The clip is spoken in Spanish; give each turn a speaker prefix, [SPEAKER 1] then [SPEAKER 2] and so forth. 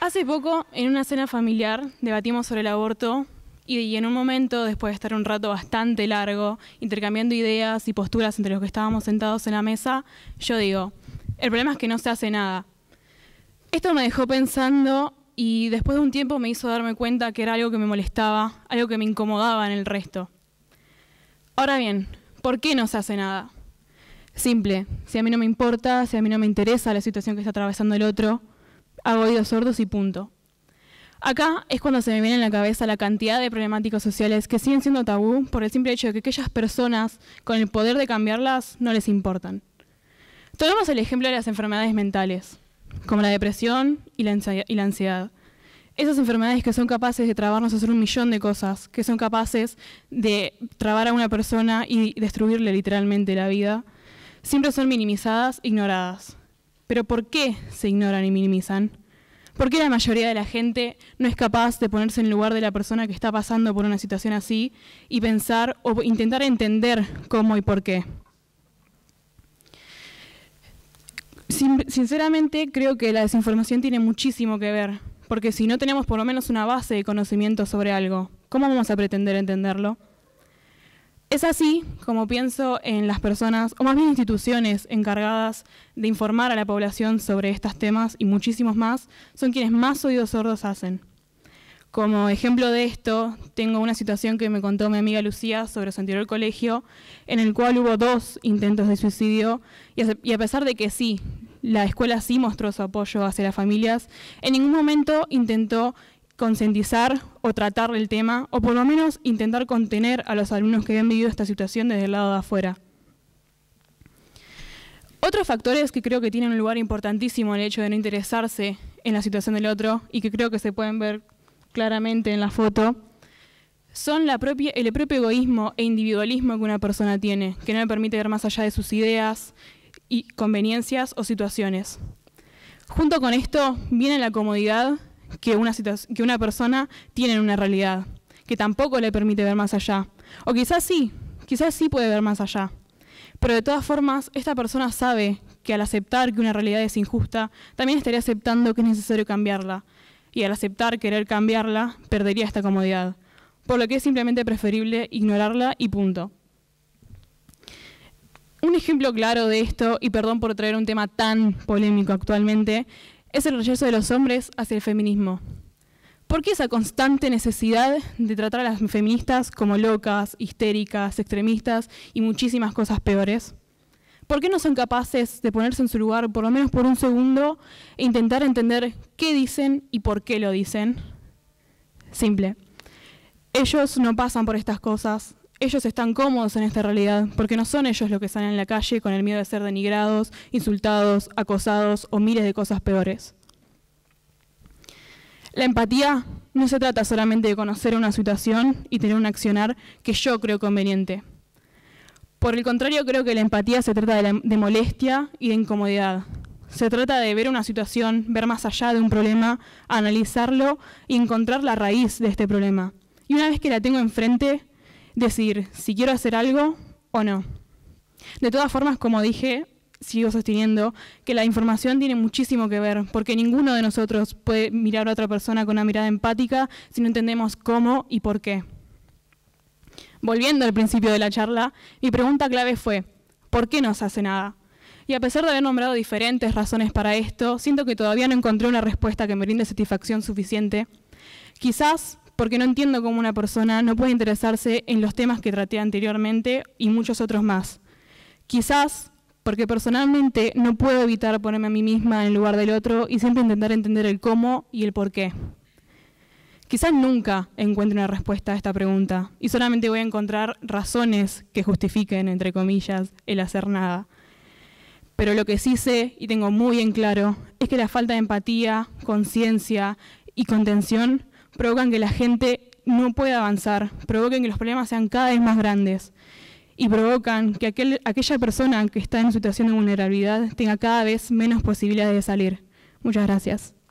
[SPEAKER 1] Hace poco, en una cena familiar, debatimos sobre el aborto y, en un momento, después de estar un rato bastante largo, intercambiando ideas y posturas entre los que estábamos sentados en la mesa, yo digo, el problema es que no se hace nada. Esto me dejó pensando y después de un tiempo me hizo darme cuenta que era algo que me molestaba, algo que me incomodaba en el resto. Ahora bien, ¿por qué no se hace nada? Simple, si a mí no me importa, si a mí no me interesa la situación que está atravesando el otro, hago oídos sordos y punto. Acá es cuando se me viene en la cabeza la cantidad de problemáticas sociales que siguen siendo tabú por el simple hecho de que aquellas personas con el poder de cambiarlas no les importan. Tomemos el ejemplo de las enfermedades mentales como la depresión y la ansiedad. Esas enfermedades que son capaces de trabarnos a hacer un millón de cosas, que son capaces de trabar a una persona y destruirle literalmente la vida, siempre son minimizadas, ignoradas. Pero ¿por qué se ignoran y minimizan? ¿Por qué la mayoría de la gente no es capaz de ponerse en el lugar de la persona que está pasando por una situación así y pensar o intentar entender cómo y por qué? sinceramente creo que la desinformación tiene muchísimo que ver, porque si no tenemos por lo menos una base de conocimiento sobre algo, ¿cómo vamos a pretender entenderlo? Es así como pienso en las personas, o más bien instituciones encargadas de informar a la población sobre estos temas y muchísimos más, son quienes más oídos sordos hacen. Como ejemplo de esto, tengo una situación que me contó mi amiga Lucía sobre su anterior colegio, en el cual hubo dos intentos de suicidio, y a pesar de que sí, la escuela sí mostró su apoyo hacia las familias, en ningún momento intentó concientizar o tratar el tema, o por lo menos intentar contener a los alumnos que habían vivido esta situación desde el lado de afuera. Otros factores que creo que tienen un lugar importantísimo el hecho de no interesarse en la situación del otro y que creo que se pueden ver claramente en la foto, son el propio egoísmo e individualismo que una persona tiene, que no le permite ver más allá de sus ideas, y conveniencias o situaciones. Junto con esto viene la comodidad que una, que una persona tiene en una realidad, que tampoco le permite ver más allá. O quizás sí, quizás sí puede ver más allá. Pero de todas formas, esta persona sabe que al aceptar que una realidad es injusta, también estaría aceptando que es necesario cambiarla, y al aceptar querer cambiarla, perdería esta comodidad, por lo que es simplemente preferible ignorarla y punto. Un ejemplo claro de esto, y perdón por traer un tema tan polémico actualmente, es el rechazo de los hombres hacia el feminismo. ¿Por qué esa constante necesidad de tratar a las feministas como locas, histéricas, extremistas y muchísimas cosas peores? ¿Por qué no son capaces de ponerse en su lugar, por lo menos por un segundo, e intentar entender qué dicen y por qué lo dicen? Simple. Ellos no pasan por estas cosas, ellos están cómodos en esta realidad, porque no son ellos los que salen en la calle con el miedo de ser denigrados, insultados, acosados o miles de cosas peores. La empatía no se trata solamente de conocer una situación y tener un accionar que yo creo conveniente por el contrario, creo que la empatía se trata em, de, molestia y de incomodidad. Se trata de ver una situación, ver más allá de un problema, analizarlo y encontrar la raíz de este problema. Y una vez que la tengo enfrente, decir si quiero hacer algo o no. De todas formas, como dije, sigo sosteniendo que la información tiene muchísimo que ver, porque ninguno de nosotros puede mirar a otra persona con una mirada empática si no entendemos cómo y por qué. Volviendo al principio de la charla, mi pregunta clave fue, ¿por qué no se hace nada? Y a pesar de haber nombrado diferentes razones para esto, siento que todavía no encontré una respuesta que me brinde satisfacción suficiente. Quizás porque no entiendo cómo una persona no puede interesarse en los temas que traté anteriormente y muchos otros más. Quizás porque personalmente no puedo evitar ponerme a mí misma en lugar del otro y siempre intentar entender el cómo y el por qué. Quizás nunca encuentre una respuesta a esta pregunta y solamente voy a encontrar razones que justifiquen, entre comillas, el hacer nada. Pero lo que sí sé y tengo muy en claro es que la falta de empatía, conciencia y contención provocan que la gente no pueda avanzar, provocan que los problemas sean cada vez más grandes y provocan que aquella persona que está en situación de vulnerabilidad tenga cada vez menos posibilidades de salir. Muchas gracias.